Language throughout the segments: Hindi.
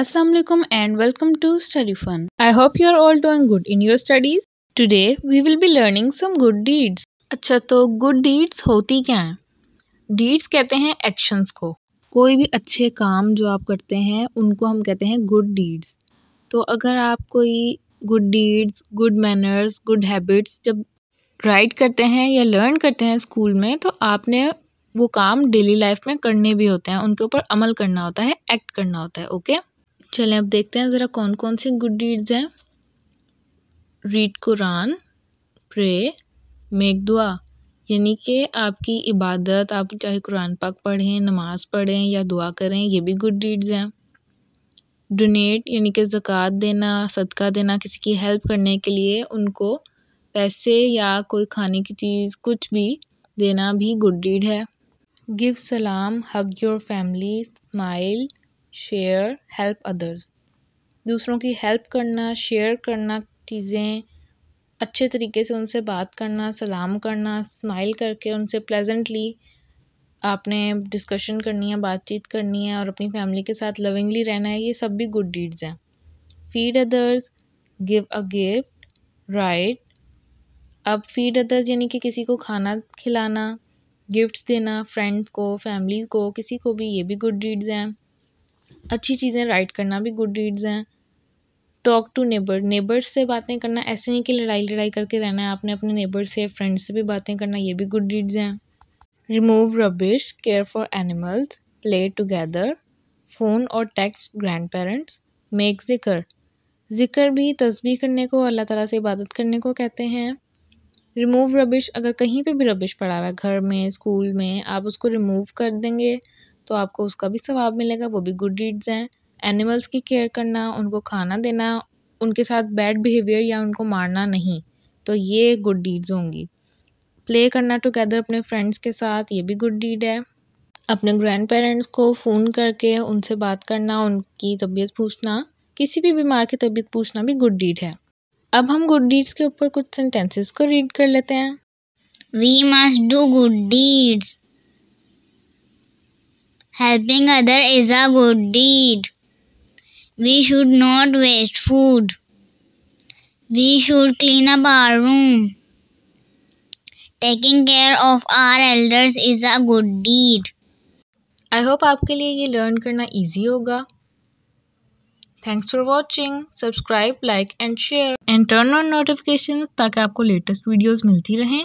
Assalamu alaikum and welcome to Study Fun. I hope you are all doing good in your studies. Today we will be learning some good deeds. अच्छा तो good deeds होती क्या हैं Deeds कहते हैं actions को कोई भी अच्छे काम जो आप करते हैं उनको हम कहते हैं good deeds. तो अगर आप कोई good deeds, good manners, good habits जब write करते हैं या learn करते हैं school में तो आपने वो काम daily life में करने भी होते हैं उनके ऊपर अमल करना होता है act करना होता है okay? चलें अब देखते हैं ज़रा कौन कौन से गुड डीड्स हैं रीड कुरान प्रे मेक दुआ यानी कि आपकी इबादत आप चाहे कुरान पाक पढ़ें नमाज़ पढ़ें या दुआ करें ये भी गुड डीड्स हैं डोनेट यानी कि ज़क़़त देना सदका देना किसी की हेल्प करने के लिए उनको पैसे या कोई खाने की चीज़ कुछ भी देना भी गुड डीड है गिव सलाम hug your family smile share help others दूसरों की हेल्प करना शेयर करना चीज़ें अच्छे तरीके से उनसे बात करना सलाम करना स्माइल करके उनसे प्लेजेंटली आपने डिस्कशन करनी है बातचीत करनी है और अपनी फैमिली के साथ लविंगली रहना है ये सब भी गुड डीड्स हैं feed others give a gift right अब फीड अदर्स यानी कि किसी को खाना खिलाना गिफ्ट्स देना फ्रेंड्स को फैमिली को किसी को भी ये भी गुड डीड्स हैं अच्छी चीज़ें राइट करना भी गुड डीड्स हैं टॉक टू नेबर नेबर्स से बातें करना ऐसे नहीं कि लड़ाई लड़ाई करके रहना है आपने अपने नेबर से फ्रेंड से भी बातें करना ये भी गुड डीड्स हैं remove rubbish care for animals play together phone और टेक्स्ट ग्रैंड पेरेंट्स मेक ज़िक्र ज़िक्र भी तस्वीर करने को अल्लाह ताला से इबादत करने को कहते हैं रिमूव रबिश अगर कहीं पे भी रबिश पड़ा हुआ है घर में स्कूल में आप उसको रिमूव कर देंगे तो आपको उसका भी स्वभाव मिलेगा वो भी गुड डीड्स हैं एनिमल्स की केयर करना उनको खाना देना उनके साथ बैड बिहेवियर या उनको मारना नहीं तो ये गुड डीड्स होंगी प्ले करना टुगेदर अपने फ्रेंड्स के साथ ये भी गुड डीड है अपने ग्रैंड पेरेंट्स को फ़ोन करके उनसे बात करना उनकी तबीयत पूछना किसी भी बीमार की तबीयत पूछना भी गुड डीड है अब हम गुड डीड्स के ऊपर कुछ सेंटेंसेस को रीड कर लेते हैं we must do good deeds Helping other is a good deed. We should not waste food. We should clean up our room. Taking care of our elders is a good deed I hope आपके लिए ये लर्न करना ईजी होगा thanks for watching subscribe like and share and turn on notification ताकि आपको लेटेस्ट वीडियोस मिलती रहें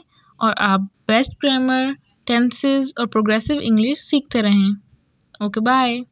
और आप बेस्ट ग्रामर टेंसेज और प्रोग्रेसिव इंग्लिश सीखते रहें Okay, bye.